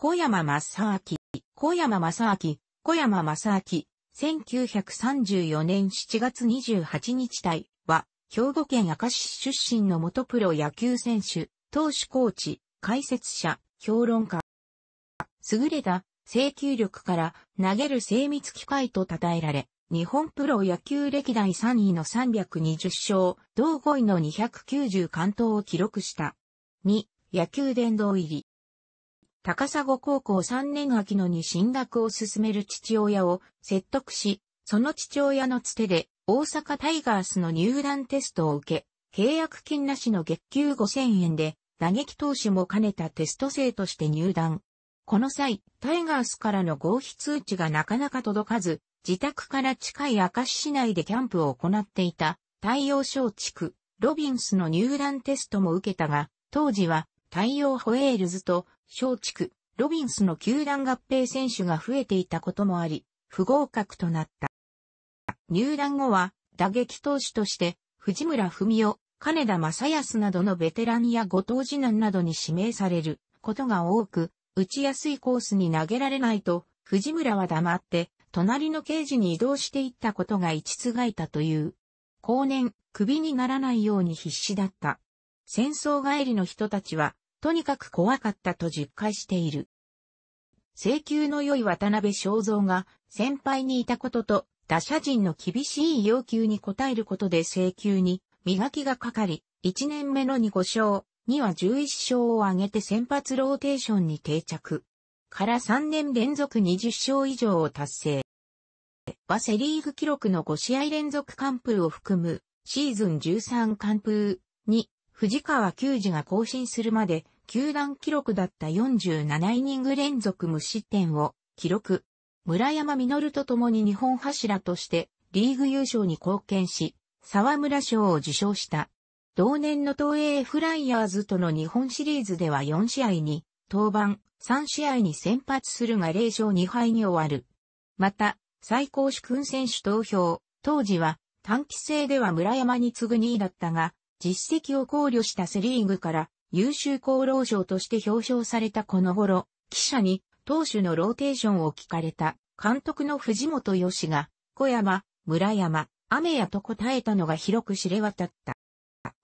小山正明、小山正明、小山正明、1934年7月28日体は、兵庫県明石市出身の元プロ野球選手、投手コーチ、解説者、評論家。優れた制球力から投げる精密機械と称えられ、日本プロ野球歴代3位の320勝、同5位の290関東を記録した。2、野球殿堂入り。高砂高校3年秋のに進学を進める父親を説得し、その父親のつてで大阪タイガースの入団テストを受け、契約金なしの月給5000円で打撃投手も兼ねたテスト生として入団。この際、タイガースからの合否通知がなかなか届かず、自宅から近い明石市内でキャンプを行っていた太陽小地区ロビンスの入団テストも受けたが、当時は太陽ホエールズと、小畜、ロビンスの球団合併選手が増えていたこともあり、不合格となった。入団後は、打撃投手として、藤村文夫、金田正康などのベテランや後藤次男などに指名されることが多く、打ちやすいコースに投げられないと、藤村は黙って、隣の刑事に移動していったことが一つがいたという。後年、首にならないように必死だった。戦争帰りの人たちは、とにかく怖かったと実感している。請求の良い渡辺正造が先輩にいたことと、他社人の厳しい要求に応えることで請求に磨きがかかり、1年目の2 5勝、には11勝を挙げて先発ローテーションに定着。から3年連続20勝以上を達成。はセリーグ記録の5試合連続完封を含むシーズン13完封に藤川球児が更新するまで、球団記録だった47イニング連続無失点を記録。村山実と共に日本柱としてリーグ優勝に貢献し、沢村賞を受賞した。同年の東映フライヤーズとの日本シリーズでは4試合に登板、3試合に先発するが0勝2敗に終わる。また、最高主君選手投票、当時は短期制では村山に次ぐ2位だったが、実績を考慮したセリーグから優秀功労賞として表彰されたこの頃、記者に投手のローテーションを聞かれた監督の藤本義が小山、村山、雨やと答えたのが広く知れ渡った。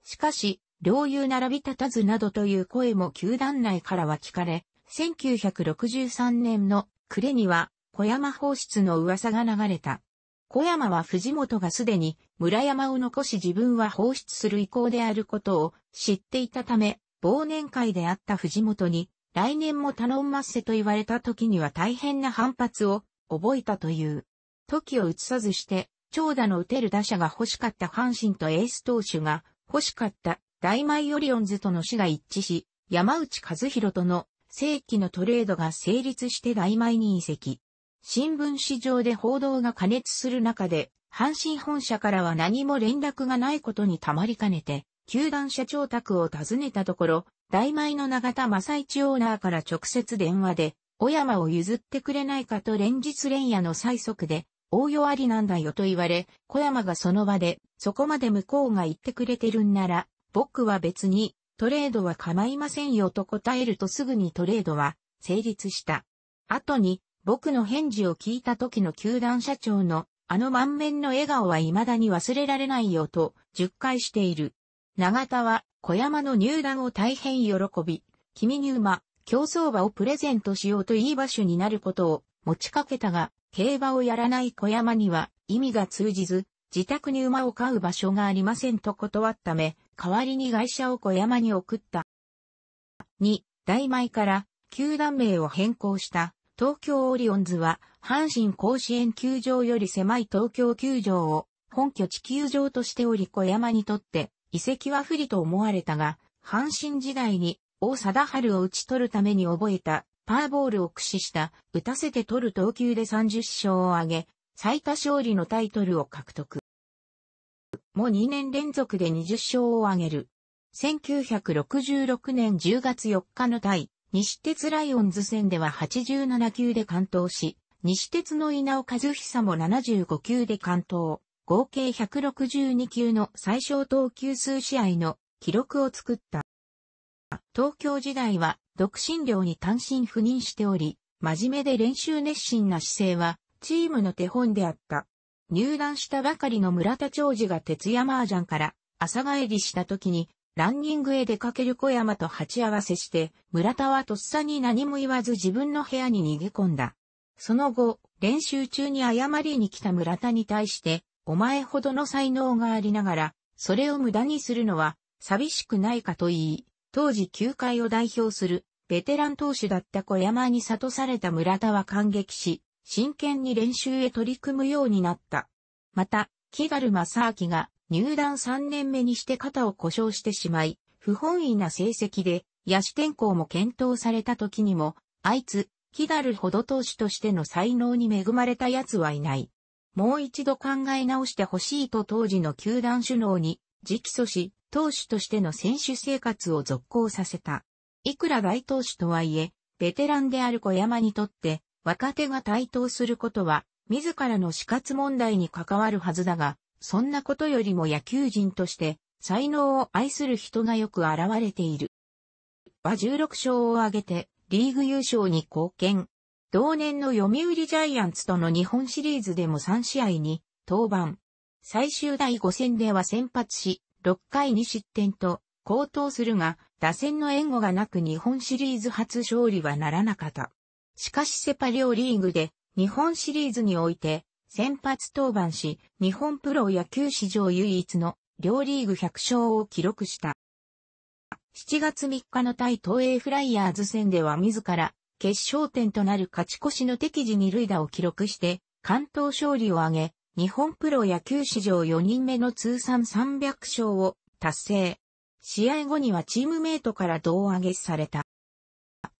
しかし、両友並び立たずなどという声も球団内からは聞かれ、1963年の暮れには小山放出の噂が流れた。小山は藤本がすでに村山を残し自分は放出する意向であることを知っていたため、忘年会であった藤本に、来年も頼んませと言われた時には大変な反発を覚えたという。時を移さずして、長打の打てる打者が欲しかった阪神とエース投手が欲しかった大米オリオンズとの死が一致し、山内和弘との正規のトレードが成立して大米に移籍。新聞市場で報道が過熱する中で、阪神本社からは何も連絡がないことにたまりかねて、球団社長宅を訪ねたところ、大米の永田正一オーナーから直接電話で、小山を譲ってくれないかと連日連夜の催促で、応用ありなんだよと言われ、小山がその場で、そこまで向こうが言ってくれてるんなら、僕は別に、トレードは構いませんよと答えるとすぐにトレードは成立した。後に、僕の返事を聞いた時の球団社長のあの満面の笑顔は未だに忘れられないよと、述回している。長田は、小山の入団を大変喜び、君に馬、競走馬をプレゼントしようといい場所になることを持ちかけたが、競馬をやらない小山には意味が通じず、自宅に馬を飼う場所がありませんと断っため、代わりに外車を小山に送った。2、大米から、球団名を変更した、東京オリオンズは、阪神甲子園球場より狭い東京球場を本拠地球場としており小山にとって遺跡は不利と思われたが、阪神時代に大貞治を打ち取るために覚えたパーボールを駆使した打たせて取る投球で30勝を挙げ、最多勝利のタイトルを獲得。もう2年連続で20勝を挙げる。1966年10月4日の対西鉄ライオンズ戦では87球で完投し、西鉄の稲尾和久も75球で完投、合計162球の最小投球数試合の記録を作った。東京時代は独身寮に単身赴任しており、真面目で練習熱心な姿勢はチームの手本であった。入団したばかりの村田長治が徹夜麻雀から朝帰りした時にランニングへ出かける小山と鉢合わせして、村田はとっさに何も言わず自分の部屋に逃げ込んだ。その後、練習中に謝りに来た村田に対して、お前ほどの才能がありながら、それを無駄にするのは、寂しくないかと言い、当時球界を代表する、ベテラン投手だった小山に悟された村田は感激し、真剣に練習へ取り組むようになった。また、木軽正明が入団3年目にして肩を故障してしまい、不本意な成績で、野手転向も検討された時にも、あいつ、気だるほど投手としての才能に恵まれた奴はいない。もう一度考え直してほしいと当時の球団首脳に、直訴し、投手としての選手生活を続行させた。いくら大投手とはいえ、ベテランである小山にとって、若手が台頭することは、自らの死活問題に関わるはずだが、そんなことよりも野球人として、才能を愛する人がよく現れている。は16勝を挙げて、リーグ優勝に貢献。同年の読売ジャイアンツとの日本シリーズでも3試合に登板。最終第5戦では先発し、6回に失点と高騰するが、打線の援護がなく日本シリーズ初勝利はならなかった。しかしセパ両リーグで日本シリーズにおいて先発登板し、日本プロ野球史上唯一の両リーグ100勝を記録した。7月3日の対東映フライヤーズ戦では自ら決勝点となる勝ち越しの敵時二塁打を記録して、関東勝利を挙げ、日本プロ野球史上4人目の通算300勝を達成。試合後にはチームメイトから胴上げされた。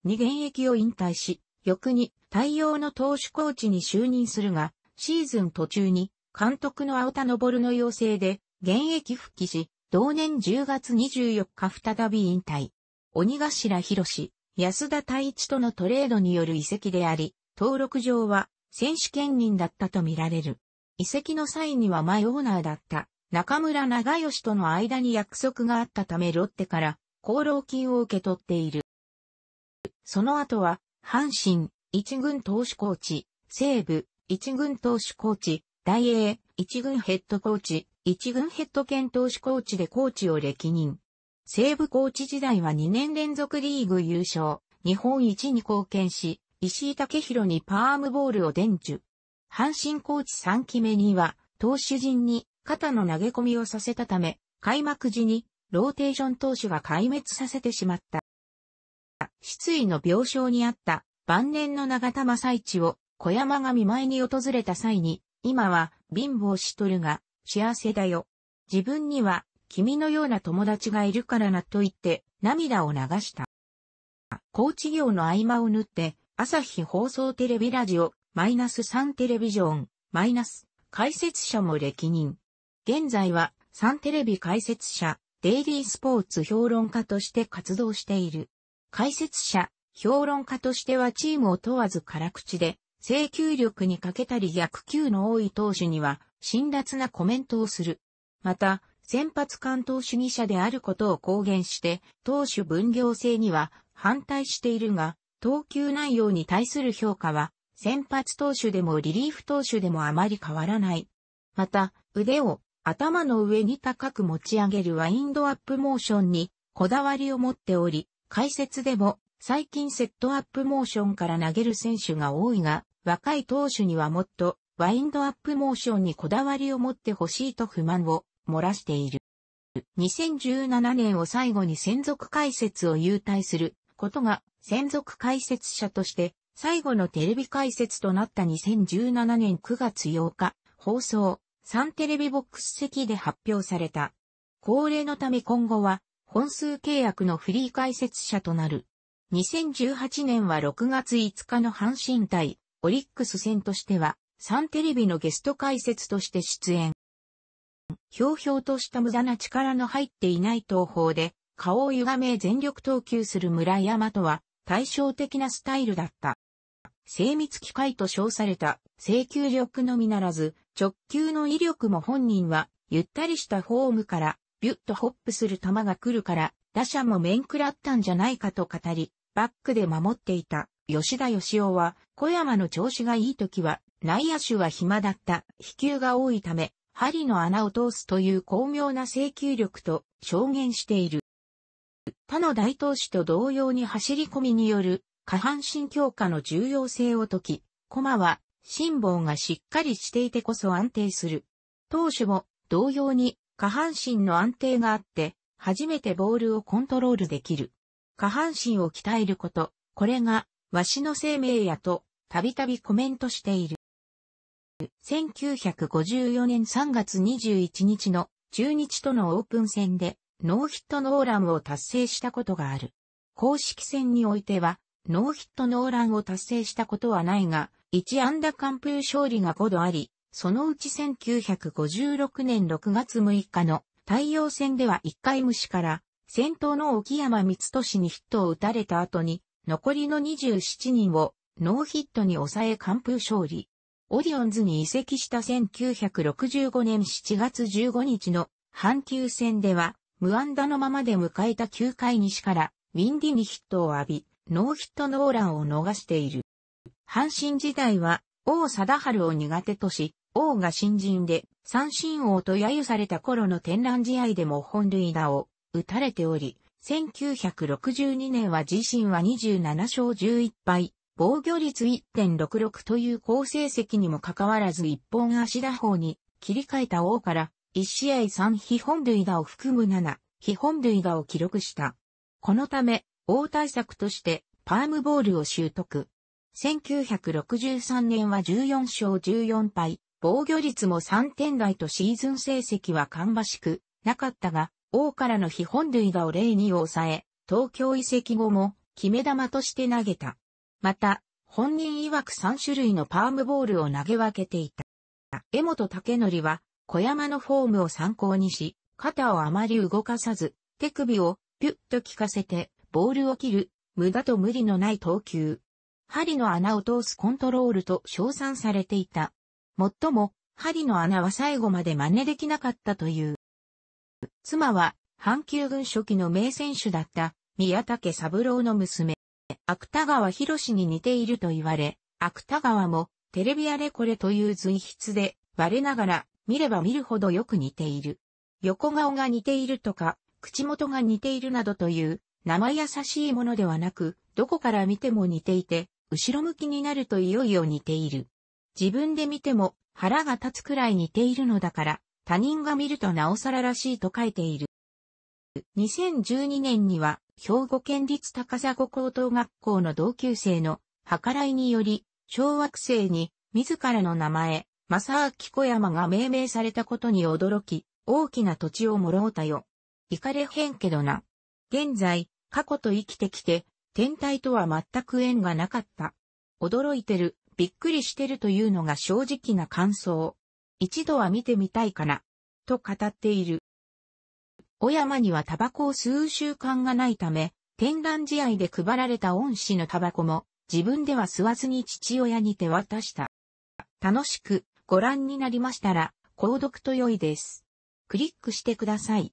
二現役を引退し、翌に対応の投手コーチに就任するが、シーズン途中に監督の青田昇の要請で現役復帰し、同年10月24日再び引退。鬼頭博安田太一とのトレードによる遺跡であり、登録上は選手兼任だったとみられる。遺跡の際には前オーナーだった中村長吉との間に約束があったためロッテから功労金を受け取っている。その後は、阪神、一軍投手コーチ、西部、一軍投手コーチ、大英、一軍ヘッドコーチ、一軍ヘッド兼投手コーチでコーチを歴任。西部コーチ時代は2年連続リーグ優勝、日本一に貢献し、石井武宏にパームボールを伝授。阪神コーチ3期目には、投手陣に肩の投げ込みをさせたため、開幕時にローテーション投手が壊滅させてしまった。失意の病床にあった晩年の長田正一を小山が見舞いに訪れた際に、今は貧乏しとるが幸せだよ。自分には君のような友達がいるからなと言って涙を流した。高知業の合間を縫って、朝日放送テレビラジオ、マイナス3テレビジョン、マイナス、解説者も歴任。現在は、3テレビ解説者、デイリースポーツ評論家として活動している。解説者、評論家としてはチームを問わず辛口で、制球力に欠けたり逆球の多い投手には、辛辣なコメントをする。また、先発関東主義者であることを公言して、投手分業制には反対しているが、投球内容に対する評価は、先発投手でもリリーフ投手でもあまり変わらない。また、腕を頭の上に高く持ち上げるワインドアップモーションにこだわりを持っており、解説でも最近セットアップモーションから投げる選手が多いが、若い投手にはもっとワインドアップモーションにこだわりを持ってほしいと不満を漏らしている。2017年を最後に専属解説を優退することが専属解説者として最後のテレビ解説となった2017年9月8日放送3テレビボックス席で発表された。恒例のため今後は本数契約のフリー解説者となる。2018年は6月5日の阪神対オリックス戦としては、サンテレビのゲスト解説として出演。ひょうひょうとした無駄な力の入っていない投法で、顔を歪め全力投球する村山とは、対照的なスタイルだった。精密機械と称された、制球力のみならず、直球の威力も本人は、ゆったりしたフォームから、ビュッとホップする球が来るから、打者も面食らったんじゃないかと語り、バックで守っていた、吉田義雄は、小山の調子がいい時は、内野手は暇だった、飛球が多いため、針の穴を通すという巧妙な制球力と証言している。他の大投手と同様に走り込みによる下半身強化の重要性を解き、駒は辛抱がしっかりしていてこそ安定する。投手も同様に下半身の安定があって、初めてボールをコントロールできる。下半身を鍛えること、これがしの生命やと、たびたびコメントしている。1954年3月21日の中日とのオープン戦でノーヒットノーランを達成したことがある。公式戦においてはノーヒットノーランを達成したことはないが、1安打完封勝利が5度あり、そのうち1956年6月6日の太陽戦では1回虫から、先頭の沖山光俊にヒットを打たれた後に、残りの27人をノーヒットに抑え完封勝利。オリオンズに移籍した1965年7月15日の阪急戦では、無安打のままで迎えた9回西からウィンディにヒットを浴び、ノーヒットノーランを逃している。阪神時代は、王貞治を苦手とし、王が新人で三振王と揶揄された頃の天覧試合でも本塁打を打たれており、1962年は自身は27勝11敗、防御率1.66という好成績にもかかわらず一本足打法に切り替えた王から1試合3非本塁打を含む7非本塁打を記録した。このため王対策としてパームボールを習得。1963年は14勝14敗、防御率も3点台とシーズン成績は芳しくなかったが、王からの非本塁打を礼にを抑え、東京移籍後も決め球として投げた。また、本人曰く3種類のパームボールを投げ分けていた。江本武則は小山のフォームを参考にし、肩をあまり動かさず、手首をピュッと効かせて、ボールを切る、無駄と無理のない投球。針の穴を通すコントロールと称賛されていた。もっとも、針の穴は最後まで真似できなかったという。妻は、阪急軍初期の名選手だった、宮武三郎の娘、芥川博に似ていると言われ、芥川も、テレビあれこれという随筆で、我ながら、見れば見るほどよく似ている。横顔が似ているとか、口元が似ているなどという、生優しいものではなく、どこから見ても似ていて、後ろ向きになるといよいよ似ている。自分で見ても腹が立つくらい似ているのだから、他人が見るとなおさららしいと書いている。2012年には、兵庫県立高砂高等学校の同級生の計らいにより、小惑星に自らの名前、正明小山が命名されたことに驚き、大きな土地をもろうたよ。行かれへんけどな。現在、過去と生きてきて、天体とは全く縁がなかった。驚いてる、びっくりしてるというのが正直な感想。一度は見てみたいかな、と語っている。小山にはタバコを吸う習慣がないため、天覧試合で配られた恩師のタバコも自分では吸わずに父親に手渡した。楽しくご覧になりましたら、購読と良いです。クリックしてください。